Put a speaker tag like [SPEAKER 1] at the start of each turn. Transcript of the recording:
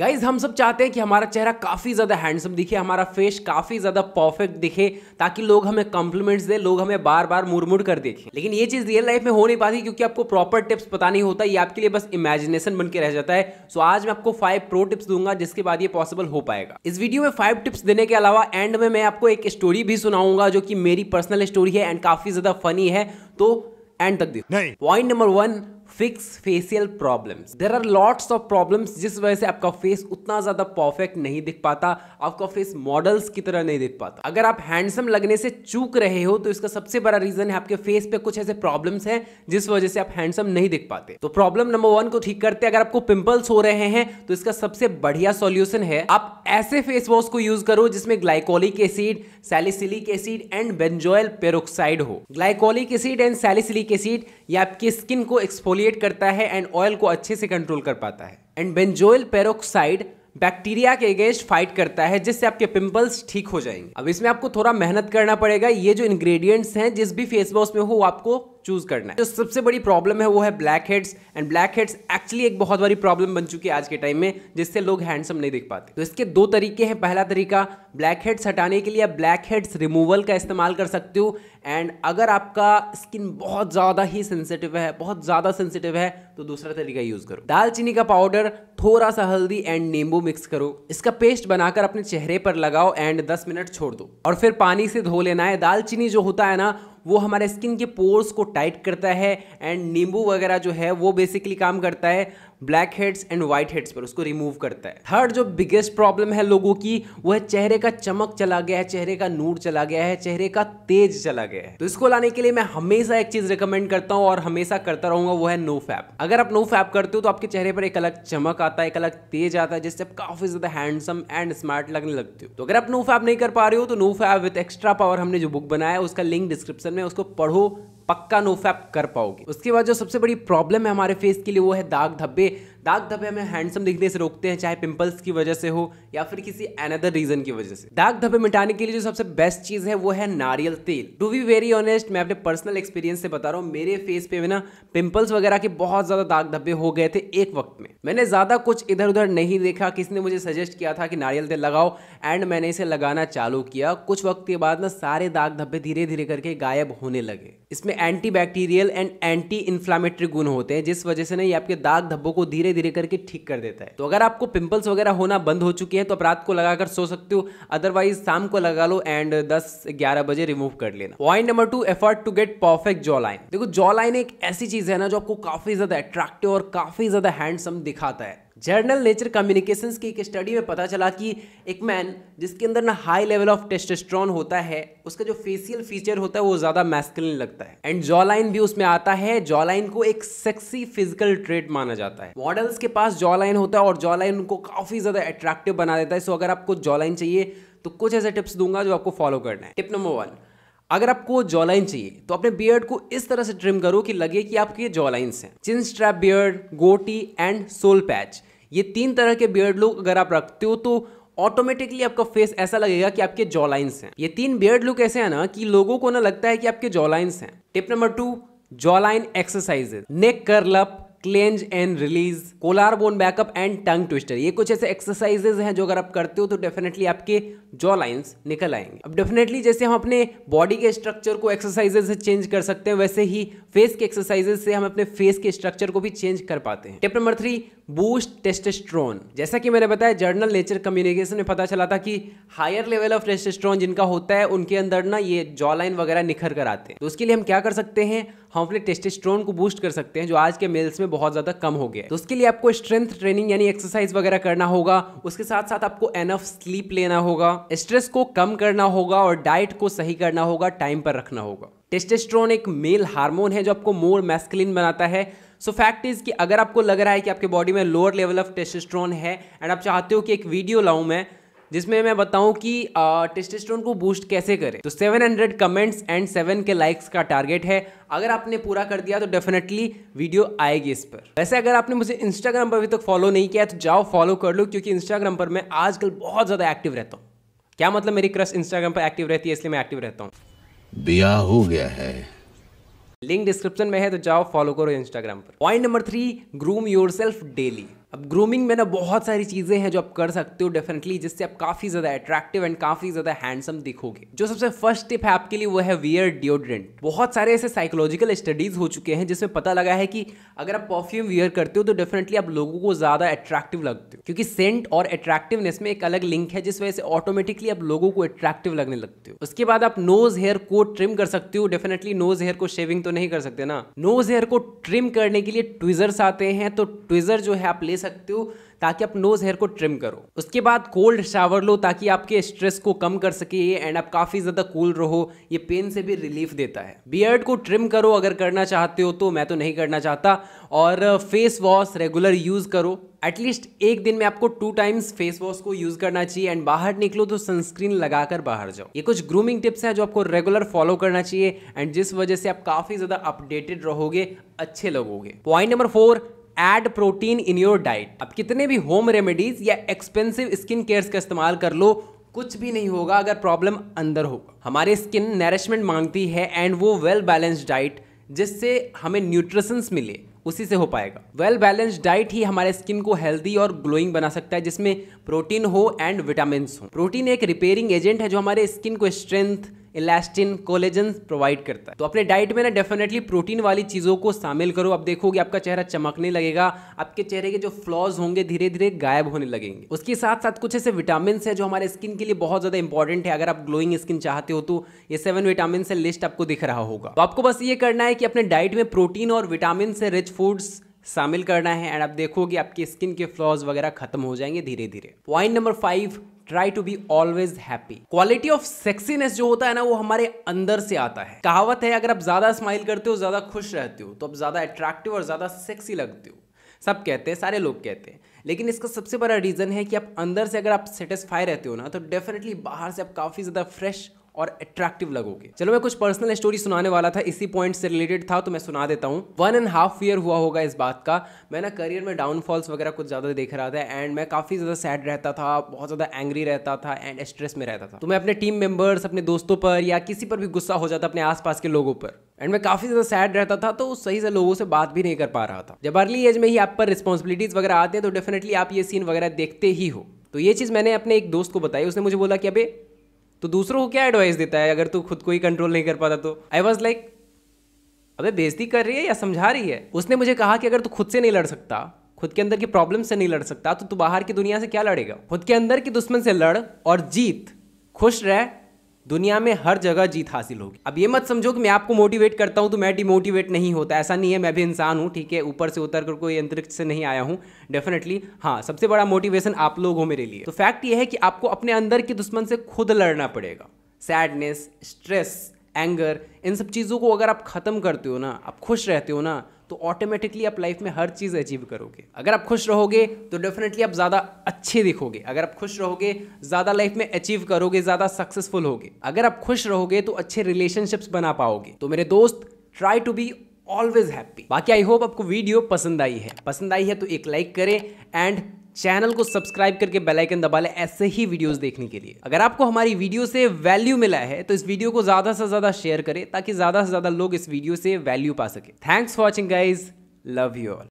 [SPEAKER 1] guys हम सब चाहते हैं कि हमारा चेहरा काफ़ी ज़्यादा हैंडसम दिखे हमारा फेस काफ़ी ज़्यादा परफेक्ट दिखे ताकि लोग हमें कॉम्प्लीमेंट्स दें लोग हमें बार बार मुड़ कर देखें लेकिन ये चीज़ रियल लाइफ में हो नहीं पाती क्योंकि आपको प्रॉपर टिप्स पता नहीं होता ये आपके लिए बस इमेजिनेशन बन के रह जाता है सो आज मैं आपको फाइव प्रो टिप्स दूंगा जिसके बाद ये पॉसिबल हो पाएगा इस वीडियो में फाइव टिप्स देने के अलावा एंड में मैं आपको एक स्टोरी भी सुनाऊंगा जो कि मेरी पर्सनल स्टोरी है एंड काफ़ी ज़्यादा फनी है तो एंड तक the point number one fix facial problems there are lots of problems जिस वजह से आपका फेस उतना ज़्यादा परफेक्ट नहीं दिख पाता आपका फेस मॉडल्स की तरह नहीं दिख पाता अगर आप हैंडसम लगने से चूक रहे हो तो इसका सबसे बड़ा रीज़न है आपके फेस पे कुछ ऐसे प्रॉब्लम्स हैं जिस वजह से आप हैंडसम नहीं दिख पाते तो प्रॉब्लम नंबर वन को ठीक करते अगर आपको पिंपल्स हो रहे हैं तो इसका सबसे बढ़िया सोल्यूशन है आप ऐसे फेस वॉश को यूज़ करो जिसमें glycolic acid salicylic acid and benzoyl peroxide हो glycolic acid and salicylic acid या आपकी स्किन को एक्सफोलिए कोगुलेट करता है एंड ऑयल को अच्छे से कंट्रोल कर पाता है एंड बेंजोइल पेरोक्साइड बैक्टीरिया के अगेंस्ट फाइट करता है जिससे आपके पिंपल्स ठीक हो जाएंगे अब इसमें आपको थोड़ा मेहनत करना पड़ेगा ये जो इंग्रेडिएंट्स हैं जिस भी फेस वॉश में हो आपको चूज करना है जो सबसे बड़ी प्रॉब्लम है वो है blackheads and blackheads actually एक बहुत बड़ी प्रॉब्लम बन चुकी है आज के टाइम में जिससे लोग हैंडसम नहीं देख पाते तो इसके दो तरीके हैं पहला तरीका ब्लैक हेड्स हटाने के लिए आप ब्लैक हेड्स रिमूवल का इस्तेमाल कर सकते हो एंड अगर आपका स्किन बहुत ज़्यादा ही सेंसिटिव है बहुत ज़्यादा सेंसिटिव है तो दूसरा तरीका यूज़ करो दालचीनी का पाउडर थोड़ा सा हल्दी एंड नींबू मिक्स करो इसका पेस्ट बनाकर अपने चेहरे पर लगाओ एंड 10 मिनट छोड़ दो और फिर पानी से धो लेना है दालचीनी जो होता है ना वो हमारे स्किन के पोर्स को टाइट करता है एंड नींबू वगैरह जो है वो बेसिकली काम करता है blackheads and whiteheads पर उसको रिमूव करता है थर्ड जो बिगेस्ट प्रॉब्लम है लोगों की वह चेहरे का चमक चला गया है चेहरे का नूर चला गया है चेहरे का तेज चला गया है तो इसको लाने के लिए मैं हमेशा एक चीज रिकमेंड करता हूँ और हमेशा करता रहूंगा वो है नो फैप अगर आप नो फैप करते हो तो आपके चेहरे पर एक अलग चमक आता है एक अलग तेज आता है जिससे आप काफी ज्यादा हैंडसम एंड स्मार्ट लगने लगते हो तो अगर आप नो फैप नहीं कर पा रहे हो तो no fap with extra power हमने जो बुक बनाया है उसका लिंक डिस्क्रिप्शन में उसको पढ़ो पक्का नो फैप कर पाओगे उसके बाद जो सबसे बड़ी प्रॉब्लम है हमारे फेस के लिए वो है दाग धब्बे दाग धब्बे हमें हैंडसम दिखने से रोकते हैं चाहे पिंपल्स की वजह से हो या फिर किसी अनदर रीजन की वजह से दाग धब्बे मिटाने के लिए जो सबसे बेस्ट चीज है वो है नारियल तेल टू बी वेरी ऑनेस्ट मैं अपने पर्सनल एक्सपीरियंस से बता रहा हूँ मेरे फेस पे ना पिंपल्स वगैरह के बहुत ज्यादा दाग धब्बे हो गए थे एक वक्त में मैंने ज्यादा कुछ इधर उधर नहीं देखा किसी ने मुझे सजेस्ट किया था कि नारियल तेल लगाओ एंड मैंने इसे लगाना चालू किया कुछ वक्त के बाद ना सारे दाग धब्बे धीरे धीरे करके गायब होने लगे इसमें anti bacterial and anti inflammatory गुण होते हैं जिस वजह से ना ये आपके दाग धब्बों को धीरे धीरे करके ठीक कर देता है तो अगर आपको पिंपल्स वगैरह होना बंद हो चुकी है तो आप रात को लगाकर सो सकते हो अदरवाइज शाम को लगा लो एंड दस ग्यारह बजे रिमूव कर लेना point number two effort to get perfect jawline देखो जॉ लाइन एक ऐसी चीज है ना जो आपको काफी ज्यादा अट्रैक्टिव और काफी ज्यादा हैंडसम दिखाता है जर्नल नेचर कम्युनिकेशंस की एक स्टडी में पता चला कि एक मैन जिसके अंदर ना हाई लेवल ऑफ टेस्टोस्टेरोन होता है उसका जो फेसियल फीचर होता है वो ज़्यादा मैस्कुलिन लगता है एंड जॉलाइन भी उसमें आता है जॉलाइन को एक सेक्सी फिजिकल ट्रेट माना जाता है मॉडल्स के पास जॉलाइन होता है और जॉलाइन उनको काफ़ी ज़्यादा अट्रैक्टिव बना देता है सो अगर आपको जॉलाइन चाहिए तो कुछ ऐसे टिप्स दूंगा जो आपको फॉलो करना है टिप नंबर वन अगर आपको जॉलाइन चाहिए तो अपने बियर्ड को इस तरह से ट्रिम करो कि लगे कि आपके जॉलाइंस हैं chin strap beard goatee and soul patch ये तीन तरह के बियर्ड लुक अगर आप रखते हो तो ऑटोमेटिकली आपका फेस ऐसा लगेगा कि आपके जॉ लाइन्स हैं ये तीन बियर्ड लुक ऐसे हैं ना कि लोगों को ना लगता है कि आपके जॉ लाइन्स हैं tip number two jawline exercises neck curl up cleanse and release collarbone backup and tongue twister ये कुछ ऐसे एक्सरसाइजेज हैं जो अगर आप करते हो तो डेफिनेटली आपके जॉ लाइन्स निकल आएंगे अब डेफिनेटली जैसे हम अपने बॉडी के स्ट्रक्चर को एक्सरसाइजेज से चेंज कर सकते हैं वैसे ही फेस के एक्सरसाइजेज से हम अपने फेस के स्ट्रक्चर को भी चेंज कर पाते हैं tip number three boost testosterone जैसा कि मैंने बताया जर्नल नेचर कम्युनिकेशन में पता चला था कि हायर लेवल ऑफ टेस्टेस्ट्रॉन जिनका होता है उनके अंदर ना ये जॉ लाइन वगैरह निखर कर आते हैं तो उसके लिए हम क्या कर सकते हैं हम अपने टेस्टेस्ट्रॉन को बूस्ट कर सकते हैं जो आज के मेल्स में बहुत ज़्यादा कम हो गया तो उसके लिए आपको स्ट्रेंथ ट्रेनिंग यानी एक्सरसाइज वगैरह करना होगा उसके साथ साथ आपको एनफ स्लीप लेना होगा स्ट्रेस को कम करना होगा और डाइट को सही करना होगा टाइम पर रखना होगा टेस्टेस्ट्रॉन एक मेल हार्मोन है जो आपको मोर मैस्कुलिन बनाता है सो फैक्ट इज़ कि अगर आपको लग रहा है कि आपके बॉडी में लोअर लेवल ऑफ टेस्टेस्ट्रोन है एंड आप चाहते हो कि एक वीडियो लाऊं मैं जिसमें मैं बताऊं कि टेस्टेस्ट्रोन को बूस्ट कैसे करें तो 700 कमेंट्स एंड 7 के लाइक्स का टारगेट है अगर आपने पूरा कर दिया तो डेफिनेटली वीडियो आएगी इस पर वैसे अगर आपने मुझे इंस्टाग्राम पर अभी तक तो फॉलो नहीं किया तो जाओ फॉलो कर लो क्योंकि इंस्टाग्राम पर मैं आजकल बहुत ज़्यादा एक्टिव रहता हूँ क्या मतलब मेरी क्रश इंस्टाग्राम पर एक्टिव रहती है इसलिए मैं एक्टिव रहता हूँ ब्याह हो गया है लिंक डिस्क्रिप्शन में है तो जाओ फॉलो करो इंस्टाग्राम पर point number three groom yourself daily अब ग्रूमिंग में ना बहुत सारी चीज़ें हैं जो आप कर सकते हो डेफिनेटली जिससे आप काफ़ी ज़्यादा अट्रैक्टिव एंड काफ़ी ज़्यादा हैंडसम दिखोगे जो सबसे फर्स्ट टिप है आपके लिए वो है वियर डिओड्रेंट बहुत सारे ऐसे साइकोलॉजिकल स्टडीज़ हो चुके हैं जिसमें पता लगा है कि अगर आप परफ्यूम वियर करते हो तो डेफिनेटली आप लोगों को ज़्यादा अट्रैक्टिव लगते हो क्योंकि सेंट और अट्रैक्टिवनेस में एक अलग लिंक है जिस वजह से ऑटोमेटिकली आप लोगों को अट्रैक्टिव लगने लगते हो उसके बाद आप नोज हेयर को ट्रिम कर सकते हो डेफिनेटली नोज हेयर को शेविंग तो नहीं कर सकते ना नोज हेयर को ट्रिम करने के लिए ट्विजर्स आते हैं तो ट्विजर जो है आप ले सकते हो ताकि आप नोज़ हेयर को ट्रिम करो उसके बाद कोल्ड शावर लो ताकि आपके स्ट्रेस को कम कर सके एंड आप काफ़ी ज़्यादा कूल रहो ये पेन से भी रिलीफ देता है बियर्ड को ट्रिम करो अगर करना चाहते हो तो मैं तो नहीं करना चाहता और फेस वॉश रेगुलर यूज़ करो एटलीस्ट एक दिन में आपको टू टाइम्स फेस वॉश को यूज करना चाहिए एंड बाहर निकलो तो सनस्क्रीन लगाकर बाहर जाओ ये कुछ ग्रूमिंग टिप्स हैं जो आपको रेगुलर फॉलो करना चाहिए एंड जिस वजह से आप काफी ज्यादा अपडेटेड रहोगे अच्छे लगोगे point number four add protein in your diet अब कितने भी होम रेमेडीज या एक्सपेंसिव स्किन केयर्स का इस्तेमाल कर लो कुछ भी नहीं होगा अगर प्रॉब्लम अंदर होगा हमारी स्किन नरिशमेंट मांगती है एंड वो वेल बैलेंस्ड डाइट जिससे हमें न्यूट्रिशंस मिले उसी से हो पाएगा वेल बैलेंस्ड डाइट ही हमारे स्किन को हेल्दी और ग्लोइंग बना सकता है जिसमें प्रोटीन हो एंड विटामिन हो प्रोटीन एक रिपेयरिंग एजेंट है जो हमारे स्किन को स्ट्रेंथ इलास्टिन कोलेजन प्रोवाइड करता है तो अपने डाइट में ना डेफिनेटली प्रोटीन वाली चीज़ों को शामिल करो आप देखोगे आपका चेहरा चमकने लगेगा आपके चेहरे के जो फ्लॉज होंगे धीरे धीरे गायब होने लगेंगे उसके साथ साथ कुछ ऐसे विटामिन है जो हमारे स्किन के लिए बहुत ज़्यादा इंपॉर्टेंट है अगर आप ग्लोइंग स्किन चाहते हो तो ये सेवन विटामिन से लिस्ट आपको दिख रहा होगा तो आपको बस ये करना है कि अपने डाइट में प्रोटीन और विटामिन से रिच फूड्स शामिल करना है एंड आप देखोगे आपकी स्किन के फ्लॉज वगैरह खत्म हो जाएंगे धीरे धीरे point number five try to be always happy quality of sexiness जो होता है ना वो हमारे अंदर से आता है कहावत है अगर आप ज्यादा स्माइल करते हो ज्यादा खुश रहते हो तो आप ज्यादा अट्रैक्टिव और ज्यादा सेक्सी लगते हो सब कहते हैं सारे लोग कहते हैं लेकिन इसका सबसे बड़ा रीज़न है कि आप अंदर से अगर आप सेटिस्फाई रहते हो ना तो डेफिनेटली बाहर से आप काफ़ी ज़्यादा फ्रेश और अट्रैक्टिव लगोगे चलो मैं कुछ पर्सनल स्टोरी सुनाने वाला था इसी पॉइंट से रिलेटेड था तो मैं सुना देता हूँ वन एंड हाफ ईयर हुआ होगा इस बात का मैं ना करियर में डाउनफॉल्स वगैरह कुछ ज़्यादा देख रहा था एंड मैं काफ़ी ज़्यादा सैड रहता था बहुत ज़्यादा एंग्री रहता था एंड स्ट्रेस में रहता था तो मैं अपने टीम मेम्बर्स अपने दोस्तों पर या किसी पर भी गुस्सा हो जाता अपने आसपास के लोगों पर एंड मैं काफ़ी ज़्यादा सैड रहता था तो सही से लोगों से बात भी नहीं कर पा रहा था जब अर्ली एज में ही आप पर रिस्पॉन्सिबिलिटीज़ वगैरह आते हैं तो डेफिनेटली आप ये सीन वगैरह देखते ही हो तो ये चीज़ मैंने अपने एक दोस्त को बताई उसने मुझे बोला कि अबे तो दूसरों को क्या एडवाइस देता है अगर तू खुद को ही कंट्रोल नहीं कर पाता तो आई वॉज लाइक अबे बेजती कर रही है या समझा रही है उसने मुझे कहा कि अगर तू खुद से नहीं लड़ सकता खुद के अंदर की प्रॉब्लम से नहीं लड़ सकता तो तू बाहर की दुनिया से क्या लड़ेगा खुद के अंदर की दुश्मन से लड़ और जीत खुश रह दुनिया में हर जगह जीत हासिल होगी अब ये मत समझो कि मैं आपको मोटिवेट करता हूँ तो मैं डिमोटिवेट नहीं होता ऐसा नहीं है मैं भी इंसान हूँ ठीक है ऊपर से उतर कर कोई अंतरिक्ष से नहीं आया हूँ डेफिनेटली हाँ सबसे बड़ा मोटिवेशन आप लोग हो मेरे लिए तो फैक्ट ये है कि आपको अपने अंदर के दुश्मन से खुद लड़ना पड़ेगा सैडनेस स्ट्रेस एंगर इन सब चीज़ों को अगर आप ख़त्म करते हो ना आप खुश रहते हो ना तो ऑटोमेटिकली आप लाइफ में हर चीज़ अचीव करोगे अगर आप खुश रहोगे तो डेफिनेटली आप ज़्यादा अच्छे दिखोगे अगर आप खुश रहोगे ज़्यादा लाइफ में अचीव करोगे ज़्यादा सक्सेसफुल होगे अगर आप खुश रहोगे तो अच्छे रिलेशनशिप्स बना पाओगे तो मेरे दोस्त try to be always happy बाकी आई होप आपको वीडियो पसंद आई है पसंद आई है तो एक लाइक करें एंड चैनल को सब्सक्राइब करके बेल आइकन दबा लें ऐसे ही वीडियोस देखने के लिए अगर आपको हमारी वीडियो से वैल्यू मिला है तो इस वीडियो को ज़्यादा से ज़्यादा शेयर करें ताकि ज़्यादा से ज़्यादा लोग इस वीडियो से वैल्यू पा सके thanks for watching guys love you all